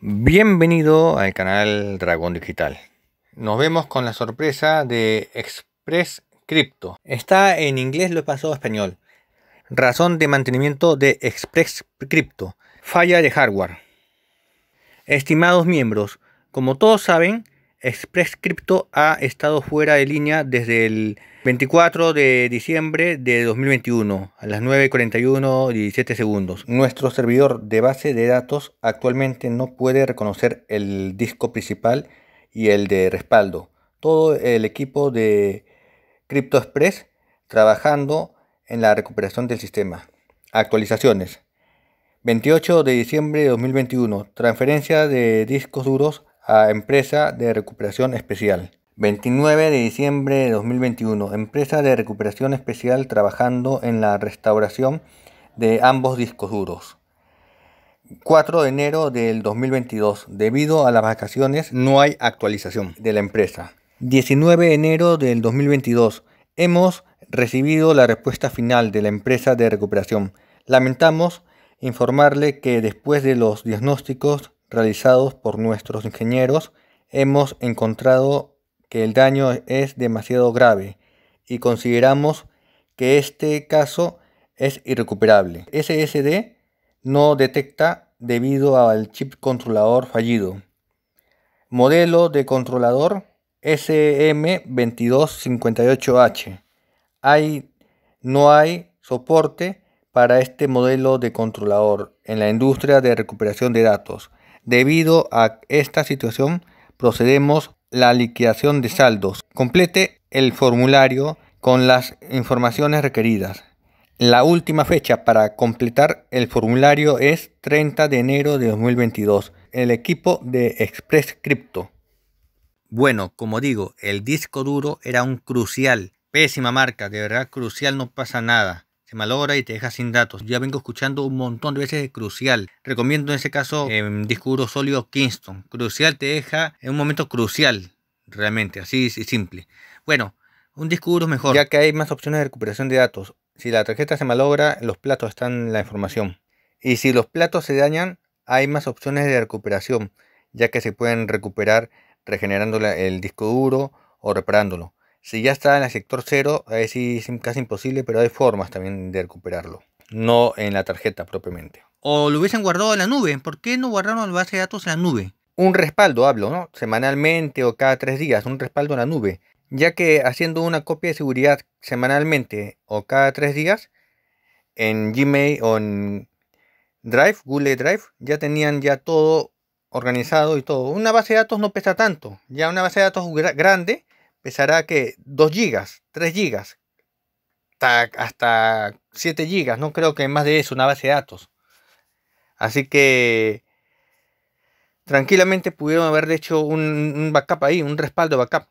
Bienvenido al canal Dragón Digital. Nos vemos con la sorpresa de Express Crypto. Está en inglés, lo he pasado a español. Razón de mantenimiento de Express Crypto. Falla de hardware. Estimados miembros, como todos saben, Express Crypto ha estado fuera de línea desde el 24 de diciembre de 2021 a las 9.41 17 segundos. Nuestro servidor de base de datos actualmente no puede reconocer el disco principal y el de respaldo. Todo el equipo de CryptoExpress trabajando en la recuperación del sistema. Actualizaciones. 28 de diciembre de 2021. Transferencia de discos duros a empresa de recuperación especial. 29 de diciembre de 2021. Empresa de recuperación especial trabajando en la restauración de ambos discos duros. 4 de enero del 2022. Debido a las vacaciones no hay actualización de la empresa. 19 de enero del 2022. Hemos recibido la respuesta final de la empresa de recuperación. Lamentamos informarle que después de los diagnósticos realizados por nuestros ingenieros, hemos encontrado el daño es demasiado grave y consideramos que este caso es irrecuperable. SSD no detecta debido al chip controlador fallido. Modelo de controlador SM2258H. Hay, no hay soporte para este modelo de controlador en la industria de recuperación de datos. Debido a esta situación, procedemos la liquidación de saldos. Complete el formulario con las informaciones requeridas. La última fecha para completar el formulario es 30 de enero de 2022. El equipo de Express Crypto. Bueno, como digo, el disco duro era un crucial. Pésima marca, de verdad crucial, no pasa nada malogra y te deja sin datos. Ya vengo escuchando un montón de veces de Crucial. Recomiendo en ese caso em, disco duro sólido Kingston. Crucial te deja en un momento crucial, realmente, así simple. Bueno, un disco duro mejor, ya que hay más opciones de recuperación de datos. Si la tarjeta se malogra, los platos están en la información. Y si los platos se dañan, hay más opciones de recuperación, ya que se pueden recuperar regenerando el disco duro o reparándolo. Si ya está en el sector cero, sí es casi imposible, pero hay formas también de recuperarlo. No en la tarjeta propiamente. O lo hubiesen guardado en la nube. ¿Por qué no guardaron la base de datos en la nube? Un respaldo, hablo, ¿no? Semanalmente o cada tres días, un respaldo en la nube. Ya que haciendo una copia de seguridad semanalmente o cada tres días, en Gmail o en Drive, Google Drive, ya tenían ya todo organizado y todo. Una base de datos no pesa tanto. Ya una base de datos grande pesará que 2 gigas, 3 gigas, hasta, 7 gigas, no creo que más de eso, una base de datos. Así que tranquilamente pudieron haber hecho un, backup ahí, un respaldo backup.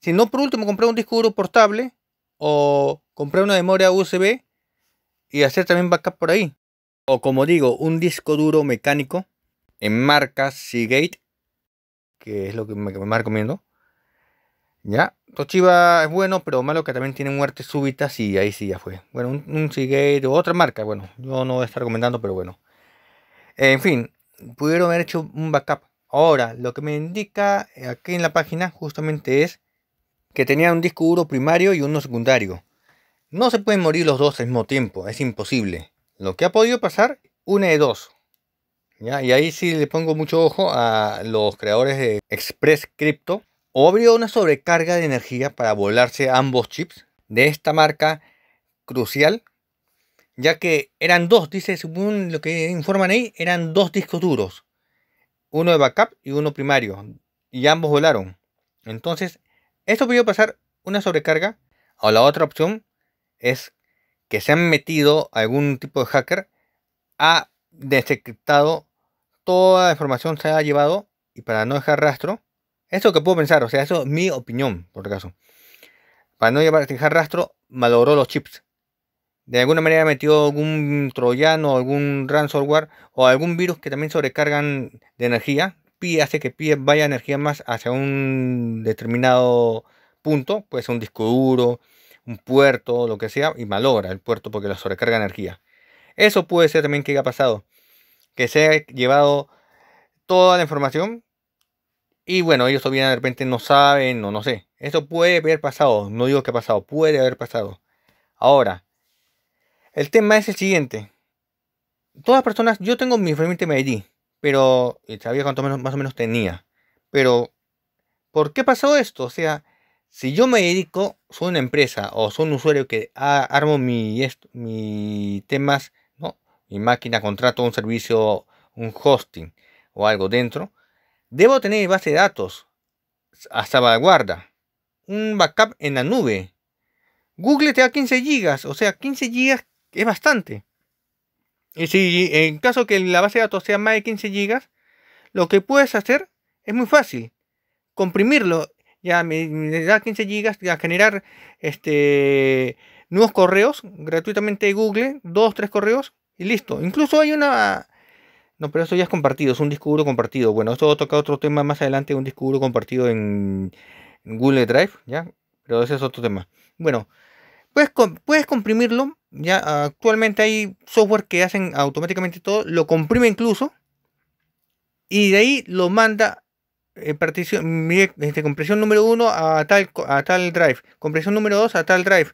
Si no, por último, compré un disco duro portable o compré una memoria USB y hacer también backup por ahí. O como digo, un disco duro mecánico en marca Seagate, que es lo que me recomiendo ¿Ya? Toshiba es bueno, pero malo que también tiene muertes súbitas y ahí sí ya fue. Bueno, un, Seagate otra marca, bueno, yo no voy a estar recomendando, pero bueno. En fin, pudieron haber hecho un backup. Ahora, lo que me indica aquí en la página justamente es que tenía un disco duro primario y uno secundario. No se pueden morir los dos al mismo tiempo, es imposible. Lo que ha podido pasar, una de dos. Y ahí sí le pongo mucho ojo a los creadores de Express Crypto, o habría una sobrecarga de energía para volarse ambos chips de esta marca crucial, ya que eran dos, dice, según lo que informan ahí, eran dos discos duros, uno de backup y uno primario, y ambos volaron. Entonces, esto podría pasar una sobrecarga, o la otra opción es que se han metido algún tipo de hacker, ha descriptado toda la información se ha llevado y para no dejar rastro, esto que puedo pensar, o sea, eso es mi opinión, por caso. Para no llevar, dejar rastro, malogró los chips. De alguna manera metió algún troyano, algún ransomware o algún virus que también sobrecargan de energía. Pi hace que PIE vaya energía más hacia un determinado punto, puede ser un disco duro, un puerto, lo que sea, y malogra el puerto porque lo sobrecarga energía. Eso puede ser también que haya pasado. Que se haya llevado toda la información y bueno, ellos todavía de repente no saben o no sé. Esto puede haber pasado, no digo que ha pasado, puede haber pasado. Ahora, el tema es el siguiente. Todas personas, yo tengo mi realmente me ID, pero sabía cuánto menos, más o menos tenía. Pero, ¿por qué pasó esto? O sea, si yo me dedico, soy una empresa o soy un usuario que armo mi, temas, mi máquina, contrato un servicio, un hosting o algo dentro, Debo tener base de datos a salvaguarda, un backup en la nube. Google te da 15 gigas, o sea, 15 gigas es bastante. Y si en caso que la base de datos sea más de 15 gigas, lo que puedes hacer es muy fácil. Comprimirlo, ya me, da 15 gigas, a generar este, nuevos correos gratuitamente de Google, dos, tres correos y listo. Incluso hay una no, pero eso ya es compartido, es un disco duro compartido. Bueno, esto va a tocar otro tema más adelante, un disco duro compartido en, Google Drive, ¿ya? Pero ese es otro tema. Bueno, puedes, puedes comprimirlo, ya actualmente hay software que hacen automáticamente todo, lo comprime incluso, y de ahí lo manda en eh, partición, este, compresión número uno a tal, a tal drive, compresión número 2 a tal drive.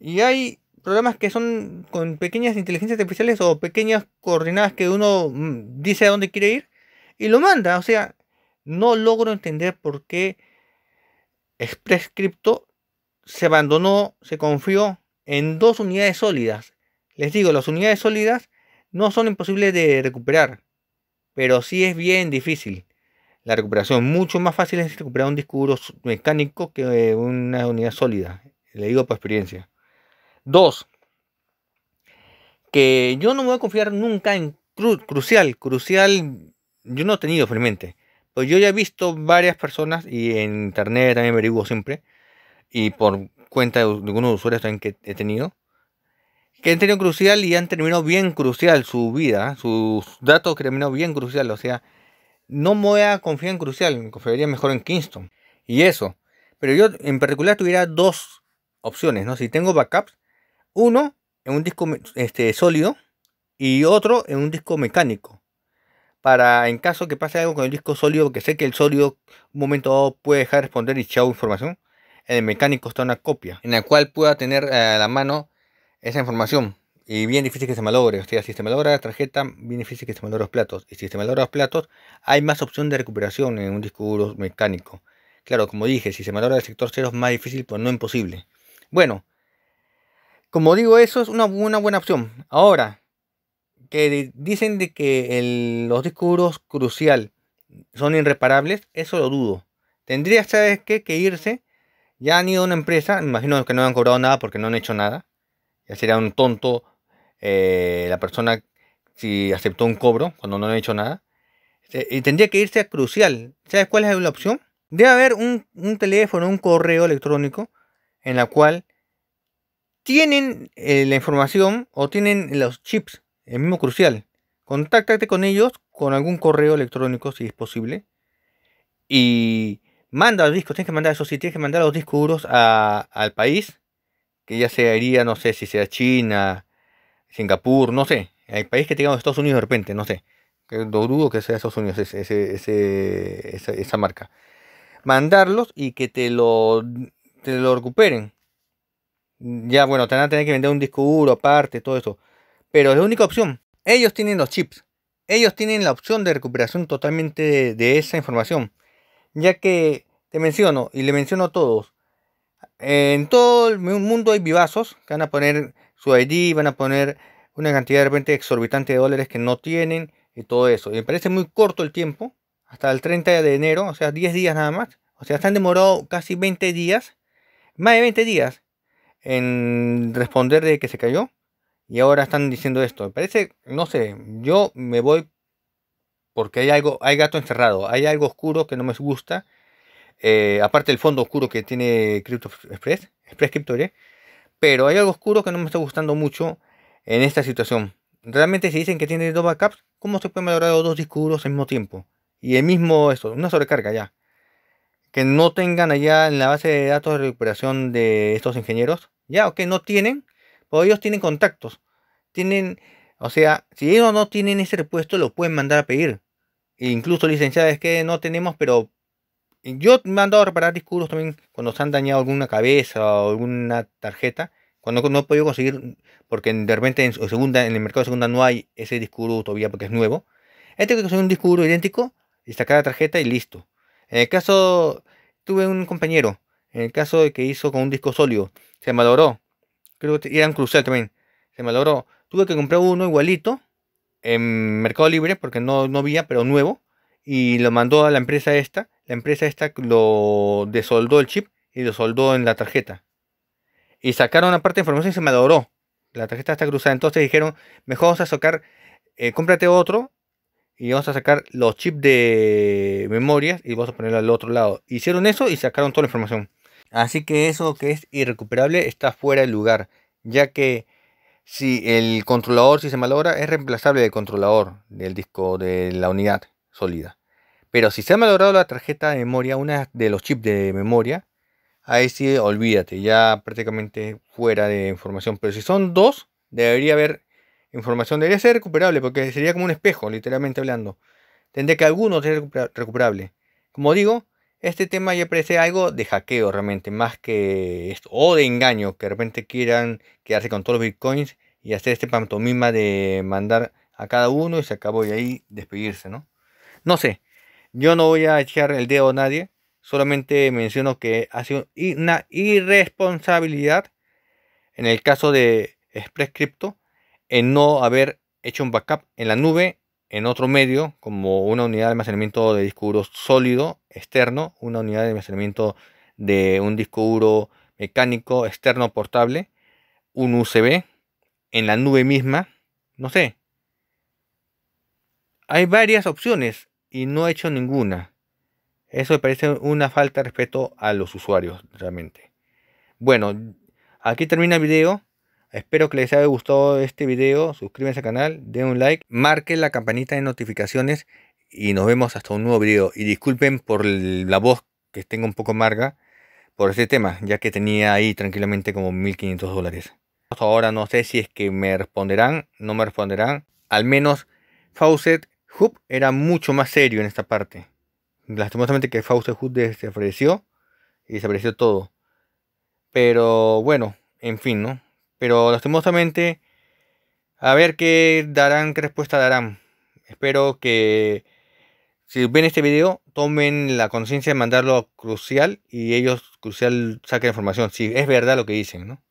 Y hay programas que son con pequeñas inteligencias artificiales o pequeñas coordenadas que uno mm, dice a dónde quiere ir y lo manda. O sea, no logro entender por qué Express Crypto se abandonó, se confió en dos unidades sólidas. Les digo, las unidades sólidas no son imposibles de recuperar, pero sí es bien difícil la recuperación. Mucho más fácil es recuperar un disco duro mecánico que eh, una unidad sólida. Le digo por experiencia. Dos, que yo no me voy a confiar nunca en Crucial. Crucial, yo no he tenido realmente. pues yo ya he visto varias personas y en internet también averiguo siempre. Y por cuenta de algunos usuarios también que he tenido. Que han tenido crucial y han terminado bien crucial su vida. ¿eh? Sus datos que terminado bien crucial. O sea, no me voy a confiar en crucial. Me confiaría mejor en Kingston. Y eso. Pero yo en particular tuviera dos opciones. ¿no? Si tengo backups, uno en un disco este, sólido y otro en un disco mecánico. Para en caso que pase algo con el disco sólido, que sé que el sólido un momento dado puede dejar de responder y chao información, en el mecánico está una copia en la cual pueda tener eh, a la mano esa información. Y bien difícil que se malogre. O sea, si se malogra la tarjeta, bien difícil que se malogre los platos. Y si se malogra los platos, hay más opción de recuperación en un disco duro mecánico. Claro, como dije, si se malogra el sector cero es más difícil, pero no imposible. Bueno, como digo, eso es una, buena opción. Ahora, que dicen de que los descubros crucial son irreparables, eso lo dudo. Tendría, ¿sabes qué? Que irse. Ya han ido a una empresa, me imagino que no han cobrado nada porque no han hecho nada. Ya sería un tonto eh, la persona si aceptó un cobro cuando no han hecho nada. Eh, y tendría que irse a crucial. ¿Sabes cuál es la opción? Debe haber un, un teléfono, un correo electrónico en la cual tienen eh, la información o tienen los chips, es mismo crucial. Contáctate con ellos con algún correo electrónico si es posible. Y manda los discos, tienes que mandar eso, sí, tienes que mandar los discos duros al país, que ya sea iría, no sé si sea China, Singapur, no sé, el país que tengamos Estados Unidos de repente, no sé. Lo dudo que sea Estados Unidos esa, marca. Mandarlos y que te lo, te lo recuperen. Ya, bueno, te van a tener que vender un disco duro aparte, todo eso. Pero es la única opción. Ellos tienen los chips. Ellos tienen la opción de recuperación totalmente de, esa información. Ya que te menciono, y le menciono a todos, en todo el mundo hay vivazos que van a poner su ID, van a poner una cantidad de repente exorbitante de dólares que no tienen y todo eso. Y me parece muy corto el tiempo, hasta el 30 de enero, o sea, 10 días nada más. O sea, están demorado casi 20 días, más de 20 días en responder de que se cayó y ahora están diciendo esto. Me parece, no sé, yo me voy porque hay algo, hay gato encerrado, hay algo oscuro que no me gusta. Eh, aparte del fondo oscuro que tiene Crypto Express, Express Crypto, ¿eh? pero hay algo oscuro que no me está gustando mucho en esta situación. Realmente si dicen que tiene dos backups, ¿cómo se pueden valorar dos discos duros al mismo tiempo? Y el mismo esto, una sobrecarga ya que no tengan allá en la base de datos de recuperación de estos ingenieros. Ya, ok, no tienen, pero ellos tienen contactos. Tienen, o sea, si ellos no tienen ese repuesto, lo pueden mandar a pedir. E incluso licenciadas que no tenemos, pero yo me mandado a reparar discos también cuando se han dañado alguna cabeza o alguna tarjeta. Cuando no he podido conseguir, porque de repente en, el mercado de segunda no hay ese disco todavía porque es nuevo. Este que conseguir un disco idéntico y sacar la tarjeta y listo. En el caso, tuve un compañero, en el caso de que hizo con un disco sólido, se malogró. Creo que eran un también. Se malogró. Tuve que comprar uno igualito en Mercado Libre porque no, había, pero nuevo. Y lo mandó a la empresa esta. La empresa esta lo desoldó el chip y lo soldó en la tarjeta. Y sacaron una parte de información y se malogró. La tarjeta está cruzada. Entonces dijeron, mejor vamos a sacar, eh, cómprate otro y vamos a sacar los chips de memorias y vamos a ponerlo al otro lado. Hicieron eso y sacaron toda la información. Así que eso que es irrecuperable está fuera de lugar, ya que si el controlador, si se malogra, es reemplazable del controlador del disco de la unidad sólida. Pero si se ha malogrado la tarjeta de memoria, una de los chips de memoria, ahí sí olvídate, ya prácticamente fuera de información. Pero si son dos, debería haber información. Debería ser recuperable porque sería como un espejo, literalmente hablando. Tendría que alguno ser recuperable. Como digo, este tema ya parece algo de hackeo realmente, más que esto, o de engaño, que de repente quieran quedarse con todos los bitcoins y hacer este pantomima de mandar a cada uno y se acabó y ahí despedirse, ¿no? No sé, yo no voy a echar el dedo a nadie, solamente menciono que ha sido una irresponsabilidad en el caso de Express Crypto en no haber hecho un backup en la nube, en otro medio, como una unidad de almacenamiento de disco duro sólido externo, una unidad de almacenamiento de un disco duro mecánico externo portable, un USB, en la nube misma, no sé. Hay varias opciones y no he hecho ninguna. Eso me parece una falta de respeto a los usuarios, realmente. Bueno, aquí termina el video. Espero que les haya gustado este video, suscríbanse al canal, den un like, marquen la campanita de notificaciones y nos vemos hasta un nuevo video. Y disculpen por la voz que tengo un poco amarga por este tema, ya que tenía ahí tranquilamente como 1500 dólares. Ahora no sé si es que me responderán, no me responderán. Al menos Fawcett Hub era mucho más serio en esta parte. Lastimosamente que Fawcett Hub desapareció y desapareció todo. Pero bueno, en fin, ¿no? Pero lastimosamente, a ver qué darán, qué respuesta darán. Espero que si ven este video, tomen la conciencia de mandarlo a Crucial y ellos, Crucial, saquen información, si es verdad lo que dicen, ¿no?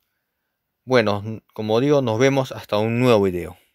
Bueno, como digo, nos vemos hasta un nuevo video.